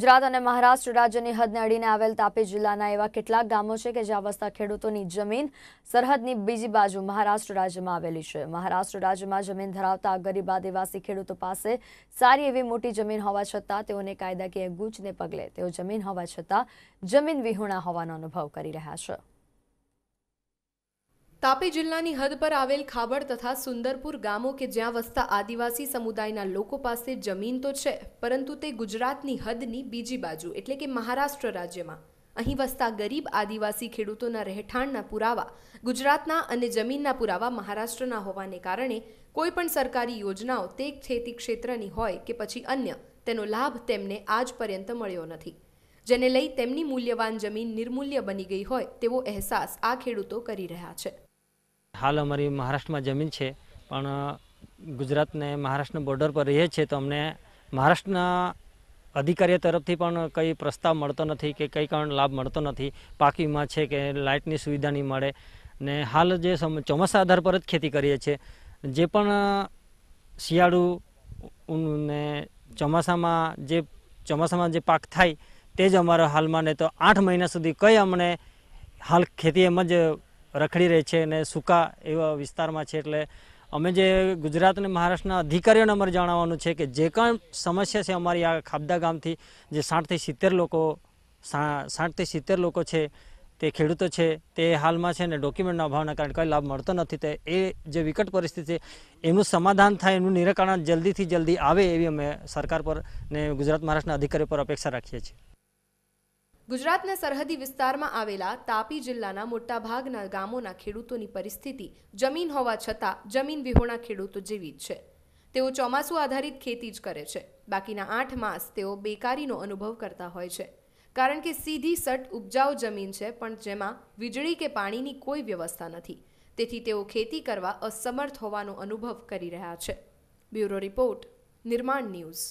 ગુજરાત અને મહારાષ્ટ્ર રાજ્યની હદને અડીને આવેલ તાપી જિલ્લાના એવા કેટલાક ગામો છે કે જ્યાં વસતા ખેડૂતોની જમીન સરહદની બીજી બાજુ મહારાષ્ટ્ર રાજ્યમાં આવેલી છે મહારાષ્ટ્ર રાજ્યમાં જમીન ધરાવતા ગરીબ આદિવાસી ખેડૂતો પાસે સારી એવી મોટી જમીન હોવા છતાં તેઓને કાયદાકીય ગૂંચને પગલે તેઓ જમીન હોવા છતાં જમીન વિહોણા હોવાનો અનુભવ કરી રહ્યા છે તાપી જિલ્લાની હદ પર આવેલ ખાબડ તથા સુંદરપુર ગામો કે જ્યાં વસતા આદિવાસી સમુદાયના લોકો પાસે જમીન તો છે પરંતુ તે ગુજરાતની હદની બીજી બાજુ એટલે કે મહારાષ્ટ્ર રાજ્યમાં અહીં વસતા ગરીબ આદિવાસી ખેડૂતોના રહેઠાણના પુરાવા ગુજરાતના અને જમીનના પુરાવા મહારાષ્ટ્રના હોવાને કારણે કોઈપણ સરકારી યોજનાઓ તે ખેતી ક્ષેત્રની હોય કે પછી અન્ય તેનો લાભ તેમને આજ પર્યંત મળ્યો નથી જેને લઈ તેમની મૂલ્યવાન જમીન નિર્મૂલ્ય બની ગઈ હોય તેવો અહેસાસ આ ખેડૂતો કરી રહ્યા છે હાલ અમારી મહારાષ્ટ્રમાં જમીન છે પણ ગુજરાતને મહારાષ્ટ્રના બોર્ડર પર રહીએ છીએ તો અમને મહારાષ્ટ્રના અધિકારીઓ તરફથી પણ કંઈ પ્રસ્તાવ મળતો નથી કે કંઈ પણ લાભ મળતો નથી પાકીમાં છે કે લાઇટની સુવિધા નહીં મળે ને હાલ જે ચોમાસા આધાર પર જ ખેતી કરીએ છીએ જે પણ શિયાળુ ને ચોમાસામાં જે ચોમાસામાં જે પાક થાય તે જ અમારા હાલમાં ને તો આઠ મહિના સુધી કંઈ અમને હાલ ખેતી એમ જ રખડી રહે છે અને સૂકા એવા વિસ્તારમાં છે એટલે અમે જે ગુજરાત અને મહારાષ્ટ્રના અધિકારીઓને અમારે જણાવવાનું છે કે જે કાંઈ સમસ્યા છે અમારી આ ખાબદા ગામથી જે સાઠથી સિત્તેર લોકો સાઠથી સિત્તેર લોકો છે તે ખેડૂતો છે તે હાલમાં છે ને ડોક્યુમેન્ટના અભાવના કારણે કંઈ લાભ મળતો નથી તે એ જે વિકટ પરિસ્થિતિ છે એનું સમાધાન થાય એનું નિરાકરણ જલ્દીથી જલ્દી આવે એવી અમે સરકાર પર ને ગુજરાત મહારાષ્ટ્રના અધિકારીઓ પર અપેક્ષા રાખીએ છીએ ગુજરાતના સરહદી વિસ્તારમાં આવેલા તાપી જિલ્લાના મોટાભાગના ગામોના ખેડૂતોની પરિસ્થિતિ જમીન હોવા છતાં જમીન વિહોણા ખેડૂતો જેવી જ છે તેઓ ચોમાસું આધારિત ખેતી જ કરે છે બાકીના આઠ માસ તેઓ બેકારીનો અનુભવ કરતા હોય છે કારણ કે સીધી સટ ઉપજાઉ જમીન છે પણ જેમાં વીજળી કે પાણીની કોઈ વ્યવસ્થા નથી તેથી તેઓ ખેતી કરવા અસમર્થ હોવાનો અનુભવ કરી રહ્યા છે બ્યુરો રિપોર્ટ નિર્માણ ન્યૂઝ